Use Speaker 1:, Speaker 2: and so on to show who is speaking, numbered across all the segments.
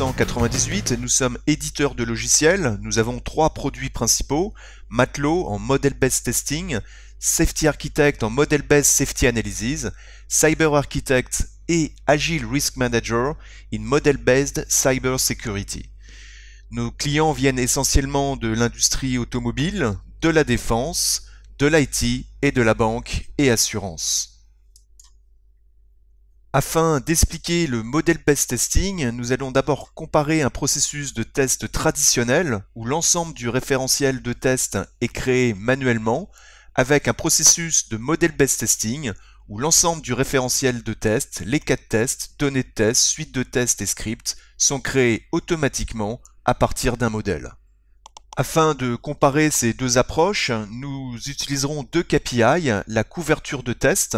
Speaker 1: 1998, nous sommes éditeurs de logiciels, nous avons trois produits principaux, Matlo en Model Based Testing, Safety Architect en Model Based Safety Analysis, Cyber Architect et Agile Risk Manager in Model Based Cyber Security. Nos clients viennent essentiellement de l'industrie automobile, de la défense, de l'IT et de la banque et assurance. Afin d'expliquer le model based testing, nous allons d'abord comparer un processus de test traditionnel où l'ensemble du référentiel de test est créé manuellement avec un processus de model based testing où l'ensemble du référentiel de test, les cas de test, données de test, suite de tests et scripts sont créés automatiquement à partir d'un modèle. Afin de comparer ces deux approches, nous utiliserons deux KPI, la couverture de test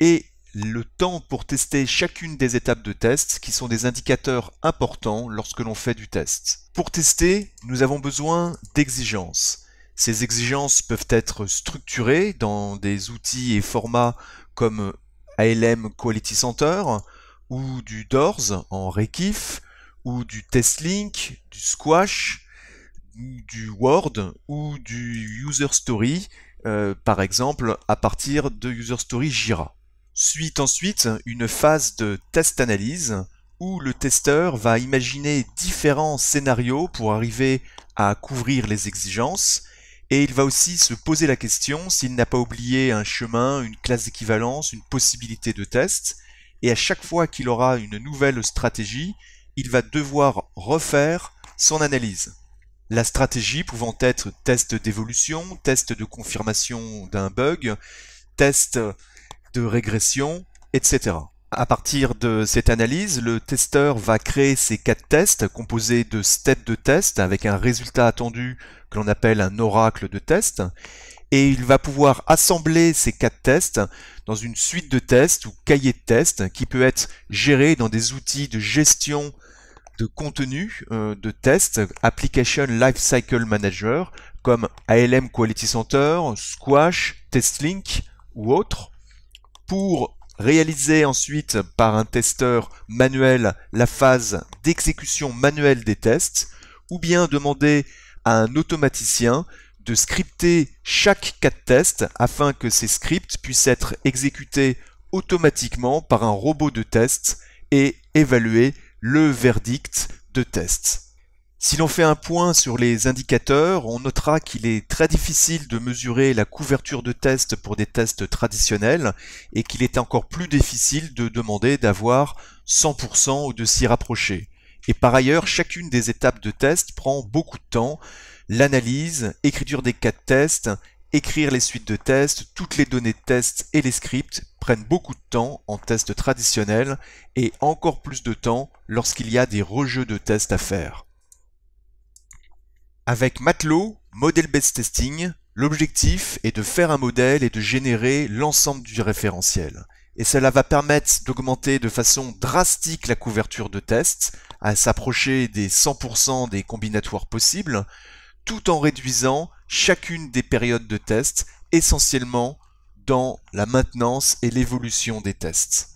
Speaker 1: et le temps pour tester chacune des étapes de test qui sont des indicateurs importants lorsque l'on fait du test. Pour tester, nous avons besoin d'exigences. Ces exigences peuvent être structurées dans des outils et formats comme ALM Quality Center ou du DOORS en Rekif ou du TestLink, du Squash, du Word ou du User Story, euh, par exemple à partir de User Story Jira. Suit ensuite une phase de test-analyse où le testeur va imaginer différents scénarios pour arriver à couvrir les exigences et il va aussi se poser la question s'il n'a pas oublié un chemin, une classe d'équivalence, une possibilité de test et à chaque fois qu'il aura une nouvelle stratégie, il va devoir refaire son analyse. La stratégie pouvant être test d'évolution, test de confirmation d'un bug, test régression, etc. À partir de cette analyse, le testeur va créer ses quatre tests composés de steps de test avec un résultat attendu que l'on appelle un oracle de test. Et il va pouvoir assembler ces quatre tests dans une suite de tests ou cahier de tests qui peut être géré dans des outils de gestion de contenu euh, de tests Application Lifecycle Manager comme ALM Quality Center, Squash, TestLink ou autres pour réaliser ensuite par un testeur manuel la phase d'exécution manuelle des tests, ou bien demander à un automaticien de scripter chaque cas de test afin que ces scripts puissent être exécutés automatiquement par un robot de test et évaluer le verdict de test. Si l'on fait un point sur les indicateurs, on notera qu'il est très difficile de mesurer la couverture de tests pour des tests traditionnels et qu'il est encore plus difficile de demander d'avoir 100% ou de s'y rapprocher. Et par ailleurs, chacune des étapes de test prend beaucoup de temps. L'analyse, écriture des cas de test, écrire les suites de tests, toutes les données de tests et les scripts prennent beaucoup de temps en test traditionnel et encore plus de temps lorsqu'il y a des rejeux de tests à faire. Avec Matelot, Model-Based Testing, l'objectif est de faire un modèle et de générer l'ensemble du référentiel. Et cela va permettre d'augmenter de façon drastique la couverture de tests, à s'approcher des 100% des combinatoires possibles, tout en réduisant chacune des périodes de tests, essentiellement dans la maintenance et l'évolution des tests.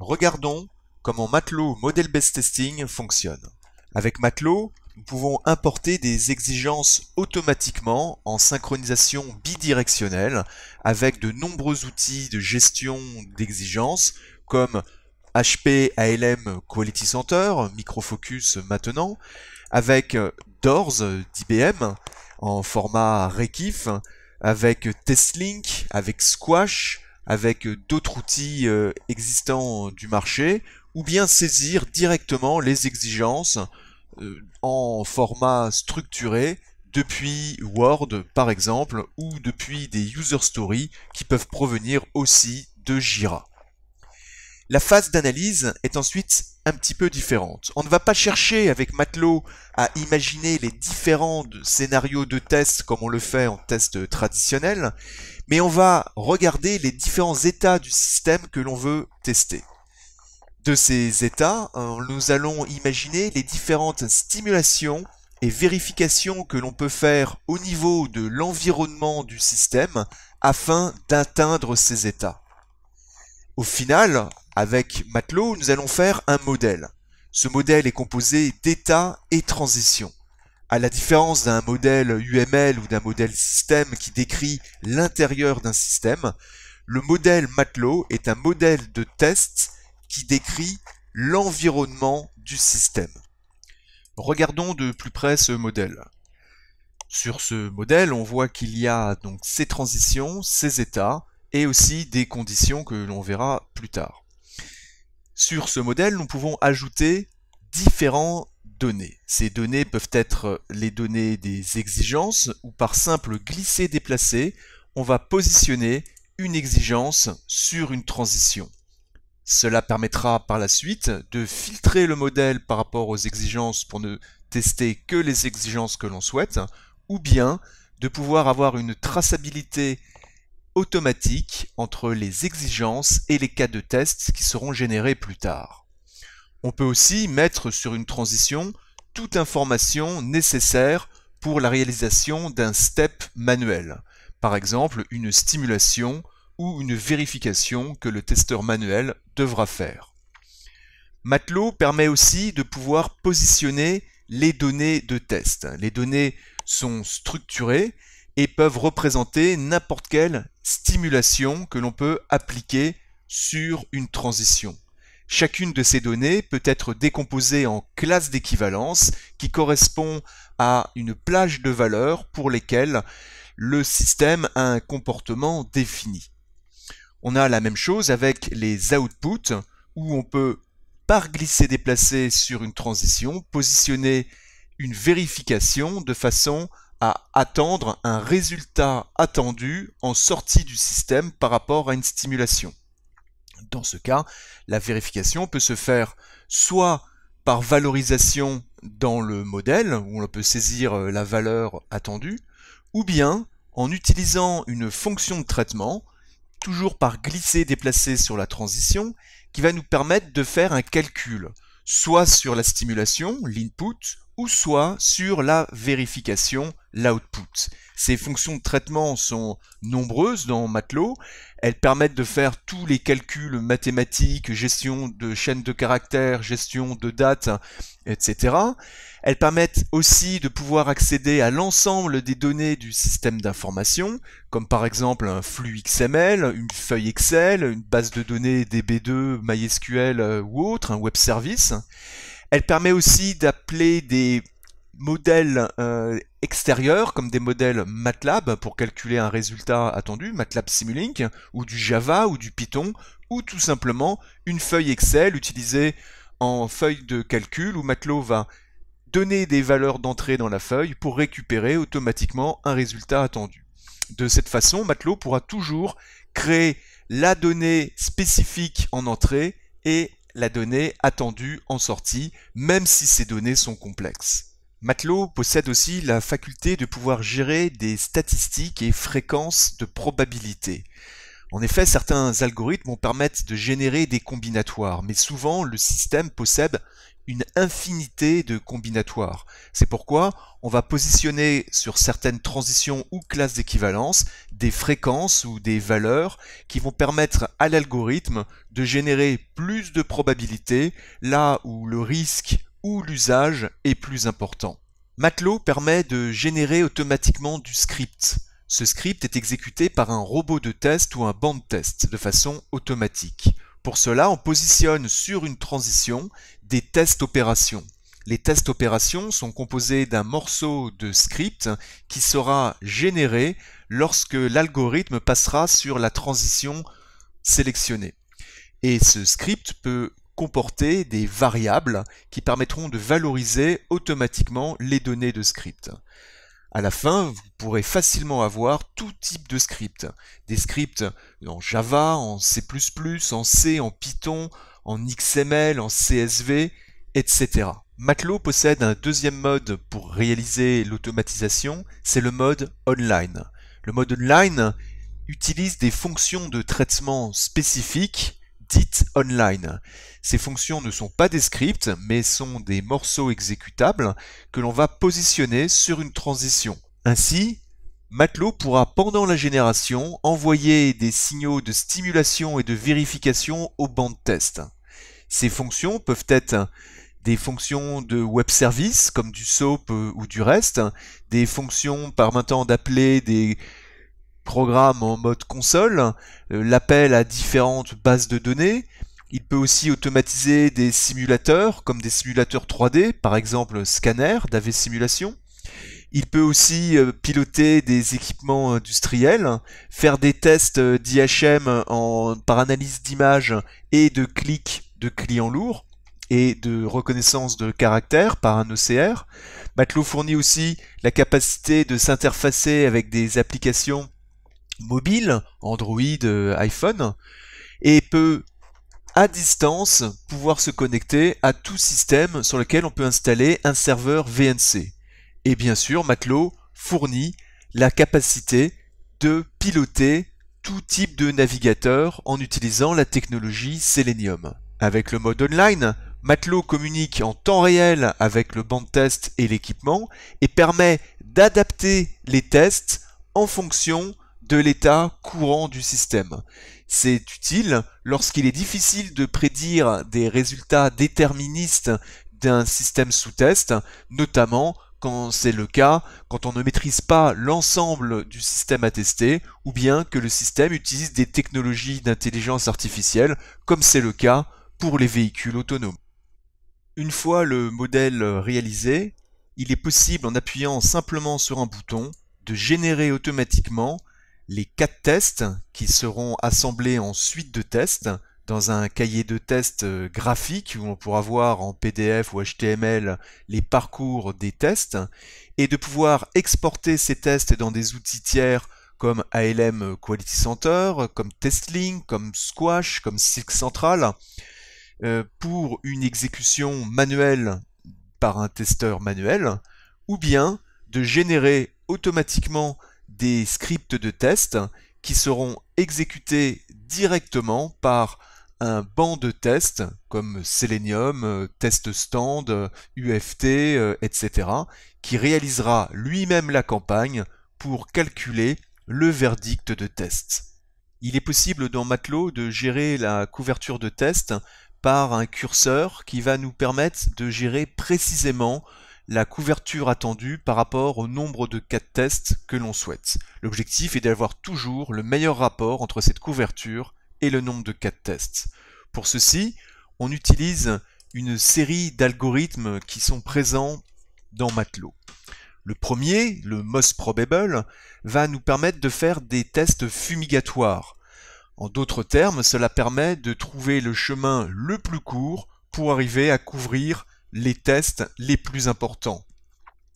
Speaker 1: Regardons comment Matelot Model Based Testing fonctionne. Avec Matelot, nous pouvons importer des exigences automatiquement en synchronisation bidirectionnelle avec de nombreux outils de gestion d'exigences comme HP ALM Quality Center, Microfocus maintenant, avec DOORS d'IBM en format Rekif, avec Testlink, avec Squash, avec d'autres outils euh, existants du marché, ou bien saisir directement les exigences euh, en format structuré depuis Word par exemple ou depuis des user stories qui peuvent provenir aussi de Jira. La phase d'analyse est ensuite un petit peu différente. On ne va pas chercher avec Matelot à imaginer les différents scénarios de test comme on le fait en test traditionnel, mais on va regarder les différents états du système que l'on veut tester de ces états, euh, nous allons imaginer les différentes stimulations et vérifications que l'on peut faire au niveau de l'environnement du système afin d'atteindre ces états. Au final, avec Matelot, nous allons faire un modèle. Ce modèle est composé d'états et transitions. À la différence d'un modèle UML ou d'un modèle système qui décrit l'intérieur d'un système, le modèle Matelot est un modèle de test qui décrit l'environnement du système. Regardons de plus près ce modèle. Sur ce modèle, on voit qu'il y a donc ces transitions, ces états, et aussi des conditions que l'on verra plus tard. Sur ce modèle, nous pouvons ajouter différents données. Ces données peuvent être les données des exigences, ou par simple glisser-déplacer, on va positionner une exigence sur une transition. Cela permettra par la suite de filtrer le modèle par rapport aux exigences pour ne tester que les exigences que l'on souhaite, ou bien de pouvoir avoir une traçabilité automatique entre les exigences et les cas de test qui seront générés plus tard. On peut aussi mettre sur une transition toute information nécessaire pour la réalisation d'un step manuel, par exemple une stimulation ou une vérification que le testeur manuel devra faire. Matelot permet aussi de pouvoir positionner les données de test. Les données sont structurées et peuvent représenter n'importe quelle stimulation que l'on peut appliquer sur une transition. Chacune de ces données peut être décomposée en classes d'équivalence qui correspond à une plage de valeurs pour lesquelles le système a un comportement défini. On a la même chose avec les outputs où on peut par glisser déplacer sur une transition positionner une vérification de façon à attendre un résultat attendu en sortie du système par rapport à une stimulation. Dans ce cas, la vérification peut se faire soit par valorisation dans le modèle, où on peut saisir euh, la valeur attendue, ou bien en utilisant une fonction de traitement toujours par glisser déplacer sur la transition, qui va nous permettre de faire un calcul, soit sur la stimulation, l'input, ou soit sur la vérification, l'output. Ces fonctions de traitement sont nombreuses dans Matelot. Elles permettent de faire tous les calculs mathématiques, gestion de chaînes de caractères, gestion de dates, etc. Elles permettent aussi de pouvoir accéder à l'ensemble des données du système d'information, comme par exemple un flux XML, une feuille Excel, une base de données DB2, MySQL euh, ou autre, un web service. Elle permet aussi d'appeler des modèles euh, extérieurs, comme des modèles MATLAB pour calculer un résultat attendu, MATLAB Simulink, ou du Java ou du Python, ou tout simplement une feuille Excel utilisée en feuille de calcul où Matelot va donner des valeurs d'entrée dans la feuille pour récupérer automatiquement un résultat attendu. De cette façon, Matelot pourra toujours créer la donnée spécifique en entrée et la donnée attendue en sortie, même si ces données sont complexes. Matelot possède aussi la faculté de pouvoir gérer des statistiques et fréquences de probabilité. En effet, certains algorithmes permettent de générer des combinatoires, mais souvent le système possède une infinité de combinatoires. C'est pourquoi on va positionner sur certaines transitions ou classes d'équivalence des fréquences ou des valeurs qui vont permettre à l'algorithme de générer plus de probabilités là où le risque ou l'usage est plus important. Matelot permet de générer automatiquement du script. Ce script est exécuté par un robot de test ou un banc de test de façon automatique. Pour cela, on positionne sur une transition des tests opérations. Les tests opérations sont composés d'un morceau de script qui sera généré lorsque l'algorithme passera sur la transition sélectionnée. Et ce script peut comporter des variables qui permettront de valoriser automatiquement les données de script. À la fin, vous pourrez facilement avoir tout type de script. Des scripts en Java, en C++, en C, en Python, en XML, en CSV, etc. Matelot possède un deuxième mode pour réaliser l'automatisation, c'est le mode online. Le mode online utilise des fonctions de traitement spécifiques dites online. Ces fonctions ne sont pas des scripts, mais sont des morceaux exécutables que l'on va positionner sur une transition. Ainsi, Matelot pourra pendant la génération envoyer des signaux de stimulation et de vérification aux bandes test. Ces fonctions peuvent être des fonctions de web service comme du SOAP euh, ou du reste, des fonctions permettant d'appeler des programmes en mode console, euh, l'appel à différentes bases de données. Il peut aussi automatiser des simulateurs comme des simulateurs 3D, par exemple Scanner d'AV Simulation. Il peut aussi euh, piloter des équipements industriels, faire des tests d'IHM par analyse d'images et de clics de clients lourds et de reconnaissance de caractère par un OCR. E Matelot fournit aussi la capacité de s'interfacer avec des applications mobiles, Android, euh, iPhone, et peut à distance pouvoir se connecter à tout système sur lequel on peut installer un serveur VNC. Et bien sûr, Matelot fournit la capacité de piloter tout type de navigateur en utilisant la technologie Selenium. Avec le mode online, Matelot communique en temps réel avec le banc de test et l'équipement et permet d'adapter les tests en fonction de l'état courant du système. C'est utile lorsqu'il est difficile de prédire des résultats déterministes d'un système sous test, notamment quand c'est le cas, quand on ne maîtrise pas l'ensemble du système à tester, ou bien que le système utilise des technologies d'intelligence artificielle, comme c'est le cas pour les véhicules autonomes. Une fois le modèle réalisé, il est possible en appuyant simplement sur un bouton de générer automatiquement les quatre tests qui seront assemblés en suite de tests dans un cahier de tests euh, graphique où on pourra voir en PDF ou HTML les parcours des tests et de pouvoir exporter ces tests dans des outils tiers comme ALM Quality Center, comme Testling, comme Squash, comme Silk Central euh, pour une exécution manuelle par un testeur manuel, ou bien de générer automatiquement des scripts de test qui seront exécutés directement par un banc de tests comme Selenium, euh, Test Stand, UFT, euh, etc., qui réalisera lui-même la campagne pour calculer le verdict de test. Il est possible dans Matelot de gérer la couverture de test par un curseur qui va nous permettre de gérer précisément la couverture attendue par rapport au nombre de cas de tests que l'on souhaite. L'objectif est d'avoir toujours le meilleur rapport entre cette couverture et le nombre de cas de tests. Pour ceci, on utilise une série d'algorithmes qui sont présents dans Matelot. Le premier, le most probable, va nous permettre de faire des tests fumigatoires en d'autres termes, cela permet de trouver le chemin le plus court pour arriver à couvrir les tests les plus importants.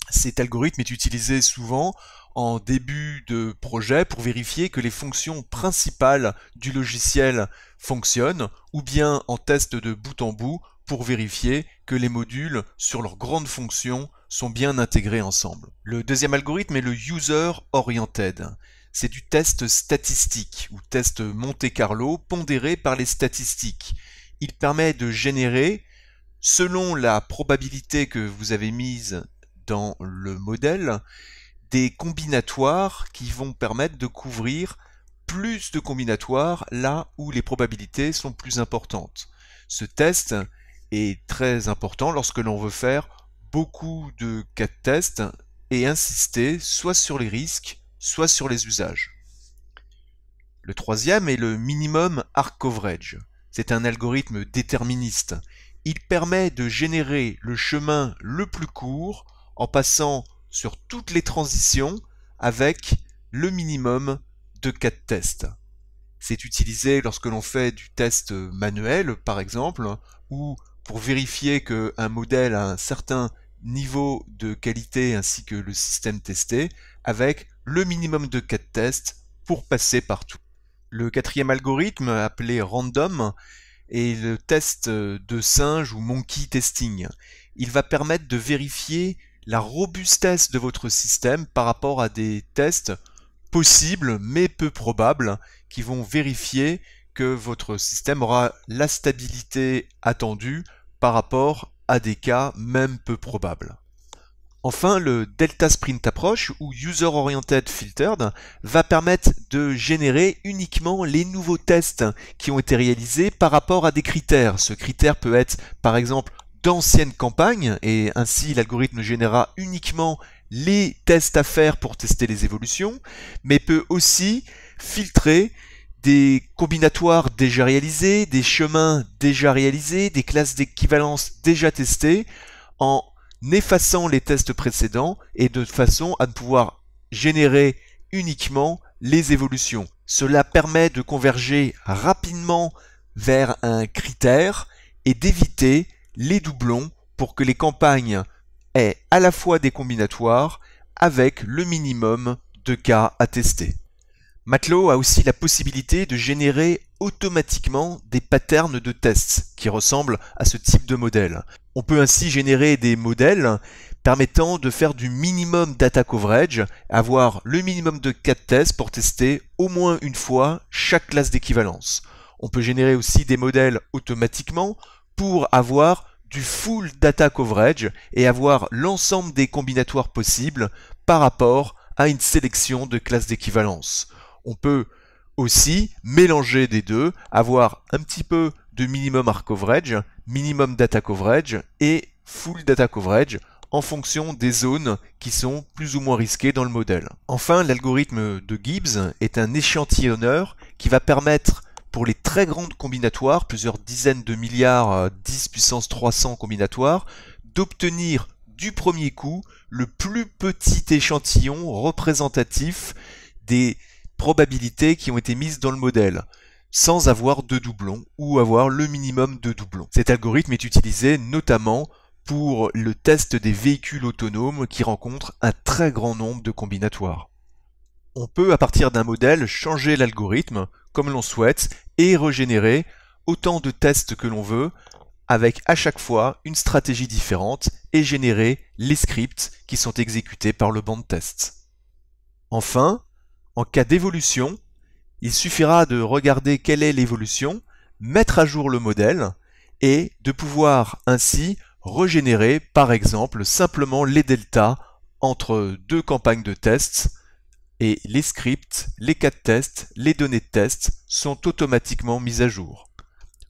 Speaker 1: Cet algorithme est utilisé souvent en début de projet pour vérifier que les fonctions principales du logiciel fonctionnent ou bien en test de bout en bout pour vérifier que les modules sur leurs grandes fonctions sont bien intégrés ensemble. Le deuxième algorithme est le User Oriented c'est du test statistique ou test Monte Carlo pondéré par les statistiques. Il permet de générer, selon la probabilité que vous avez mise dans le modèle, des combinatoires qui vont permettre de couvrir plus de combinatoires là où les probabilités sont plus importantes. Ce test est très important lorsque l'on veut faire beaucoup de cas de test et insister soit sur les risques, soit sur les usages. Le troisième est le minimum arc coverage. C'est un algorithme déterministe. Il permet de générer le chemin le plus court en passant sur toutes les transitions avec le minimum de cas de test. C'est utilisé lorsque l'on fait du test manuel, par exemple, ou pour vérifier qu'un modèle a un certain niveau de qualité ainsi que le système testé avec le minimum de cas tests pour passer partout. Le quatrième algorithme, appelé random, est le test de singe ou monkey testing. Il va permettre de vérifier la robustesse de votre système par rapport à des tests possibles mais peu probables qui vont vérifier que votre système aura la stabilité attendue par rapport à des cas même peu probables. Enfin, le Delta Sprint Approach ou User Oriented Filtered va permettre de générer uniquement les nouveaux tests qui ont été réalisés par rapport à des critères. Ce critère peut être par exemple d'anciennes campagnes et ainsi l'algorithme générera uniquement les tests à faire pour tester les évolutions, mais peut aussi filtrer des combinatoires déjà réalisés, des chemins déjà réalisés, des classes d'équivalence déjà testées en n'effaçant les tests précédents et de façon à ne pouvoir générer uniquement les évolutions. Cela permet de converger rapidement vers un critère et d'éviter les doublons pour que les campagnes aient à la fois des combinatoires avec le minimum de cas à tester. Matlow a aussi la possibilité de générer automatiquement des patterns de tests qui ressemblent à ce type de modèle. On peut ainsi générer des modèles permettant de faire du minimum data coverage, avoir le minimum de cas tests pour tester au moins une fois chaque classe d'équivalence. On peut générer aussi des modèles automatiquement pour avoir du full data coverage et avoir l'ensemble des combinatoires possibles par rapport à une sélection de classes d'équivalence. On peut aussi mélanger des deux, avoir un petit peu de minimum arc coverage, minimum data coverage et full data coverage en fonction des zones qui sont plus ou moins risquées dans le modèle. Enfin, l'algorithme de Gibbs est un échantillonneur qui va permettre pour les très grandes combinatoires, plusieurs dizaines de milliards, 10 euh, puissance 300 combinatoires, d'obtenir du premier coup le plus petit échantillon représentatif des probabilités qui ont été mises dans le modèle sans avoir de doublons ou avoir le minimum de doublons. Cet algorithme est utilisé notamment pour le test des véhicules autonomes qui rencontrent un très grand nombre de combinatoires. On peut à partir d'un modèle changer l'algorithme comme l'on souhaite et régénérer autant de tests que l'on veut avec à chaque fois une stratégie différente et générer les scripts qui sont exécutés par le banc de test. Enfin, en cas d'évolution, il suffira de regarder quelle est l'évolution, mettre à jour le modèle et de pouvoir ainsi régénérer par exemple simplement les deltas entre deux campagnes de tests et les scripts, les cas de test, les données de test sont automatiquement mises à jour.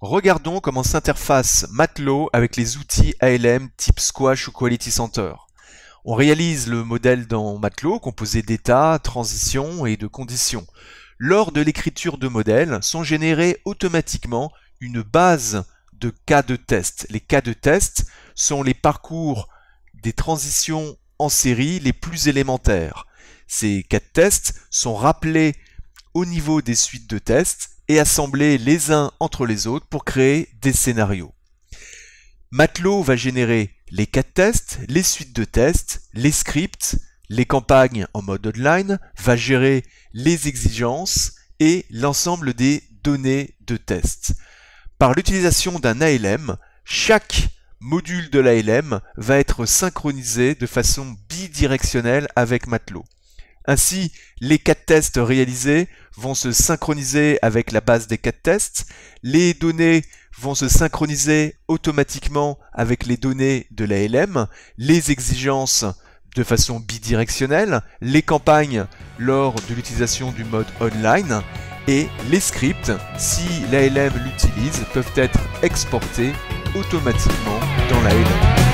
Speaker 1: Regardons comment s'interface Matlow avec les outils ALM type Squash ou Quality Center. On réalise le modèle dans Matlow composé d'états, transitions et de conditions. Lors de l'écriture de modèles, sont générées automatiquement une base de cas de test. Les cas de test sont les parcours des transitions en série les plus élémentaires. Ces cas de test sont rappelés au niveau des suites de tests et assemblés les uns entre les autres pour créer des scénarios. Matelot va générer les cas de test, les suites de tests, les scripts, les campagnes en mode online va gérer les exigences et l'ensemble des données de test. Par l'utilisation d'un ALM, chaque module de l'ALM va être synchronisé de façon bidirectionnelle avec Matelot. Ainsi, les 4 tests réalisés vont se synchroniser avec la base des 4 tests, les données vont se synchroniser automatiquement avec les données de l'ALM, les exigences de façon bidirectionnelle, les campagnes lors de l'utilisation du mode online et les scripts, si l'ALM l'utilise, peuvent être exportés automatiquement dans l'ALM.